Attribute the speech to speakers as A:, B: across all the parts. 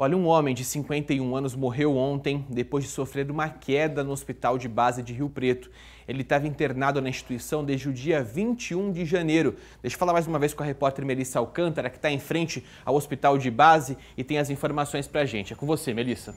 A: Olha, um homem de 51 anos morreu ontem depois de sofrer uma queda no hospital de base de Rio Preto. Ele estava internado na instituição desde o dia 21 de janeiro. Deixa eu falar mais uma vez com a repórter Melissa Alcântara, que está em frente ao hospital de base e tem as informações para a gente. É com você, Melissa.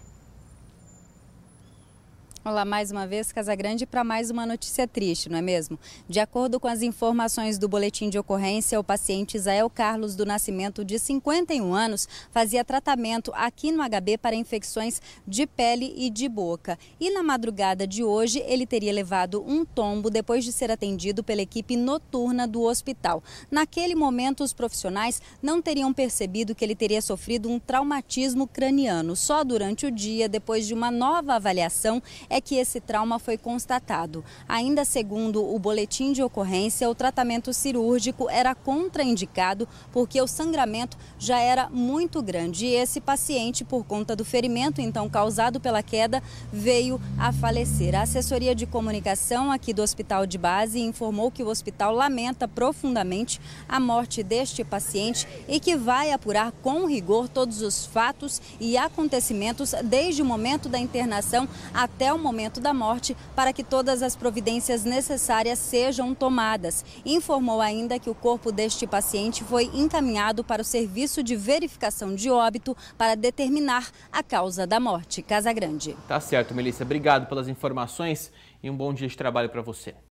B: Olá, mais uma vez, Casagrande, para mais uma notícia triste, não é mesmo? De acordo com as informações do boletim de ocorrência, o paciente Isael Carlos do Nascimento, de 51 anos, fazia tratamento aqui no HB para infecções de pele e de boca. E na madrugada de hoje, ele teria levado um tombo depois de ser atendido pela equipe noturna do hospital. Naquele momento, os profissionais não teriam percebido que ele teria sofrido um traumatismo craniano. Só durante o dia, depois de uma nova avaliação, é que esse trauma foi constatado. Ainda segundo o boletim de ocorrência, o tratamento cirúrgico era contraindicado porque o sangramento já era muito grande e esse paciente, por conta do ferimento então causado pela queda, veio a falecer. A assessoria de comunicação aqui do Hospital de Base informou que o hospital lamenta profundamente a morte deste paciente e que vai apurar com rigor todos os fatos e acontecimentos desde o momento da internação até o momento da morte para que todas as providências necessárias sejam tomadas. Informou ainda que o corpo deste paciente foi encaminhado para o serviço de verificação de óbito para determinar a causa da morte. Casa Grande.
A: Tá certo, Melissa. Obrigado pelas informações e um bom dia de trabalho para você.